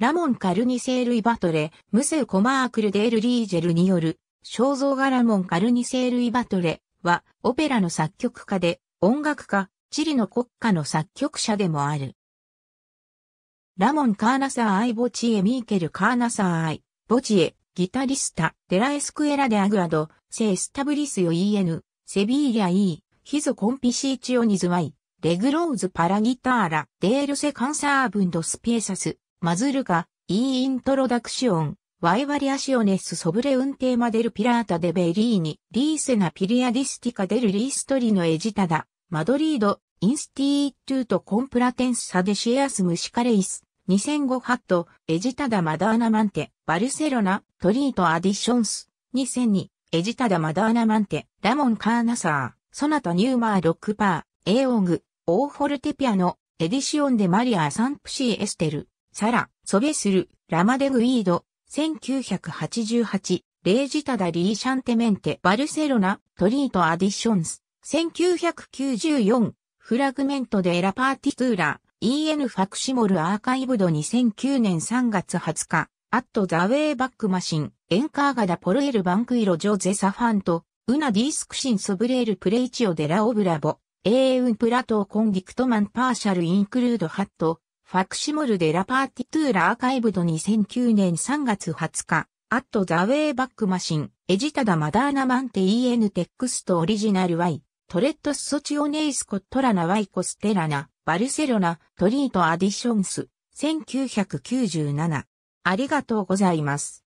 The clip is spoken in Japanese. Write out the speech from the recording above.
ラモン・カルニセール・イ・バトレ、ムセ・コマークル・デール・リージェルによる、肖像画ラモン・カルニセール・イ・バトレは、オペラの作曲家で、音楽家、チリの国家の作曲者でもある。ラモン・カーナサー・アイ・ボチエ・ミーケル・カーナサー・アイ、ボチエ、ギタリスタ、デラエスクエラ・デ・アグアド、セ・スタブリスヨ・イ・エヌ、セビーリャ・イー、ヒゾ・コンピシーチオニズワイ、レグローズ・パラギターラ、デールセ・カンサーブンド・スピエサス、マズルカ、イーイントロダクション、ワイワリアシオネスソブレウンテーマデルピラータデベリーニ、リーセナピリアディスティカデルリーストリのエジタダ、マドリード、インスティートゥートコンプラテンサデシエアスムシカレイス、2005ハット、エジタダマダーナマンテ、バルセロナ、トリートアディションス、2002、エジタダマダーナマンテ、ラモンカーナサー、ソナタニューマーロックパー、エーオング、オーフォルテピアノ、エディシオンデマリア・サンプシー・エステル。サラ、ソベスル、ラマデグイード、1988、レイジタダリーシャンテメンテ、バルセロナ、トリートアディションス、1994、フラグメントデエラパーティトゥーラ、EN ファクシモルアーカイブド2009年3月20日、アットザウェイバックマシン、エンカーガダポロエルバンクイロジョゼサファント、ウナディスクシンソブレールプレイチオデラオブラボ、エーウンプラトーコンディクトマンパーシャルインクルードハット、ファクシモルデラパーティトゥーラアーカイブド2009年3月20日、アットザウェイバックマシン、エジタダマダーナマンテ EN テックストオリジナル Y、トレットスソチオネイスコットラナワイコステラナ、バルセロナ、トリートアディションス、1997。ありがとうございます。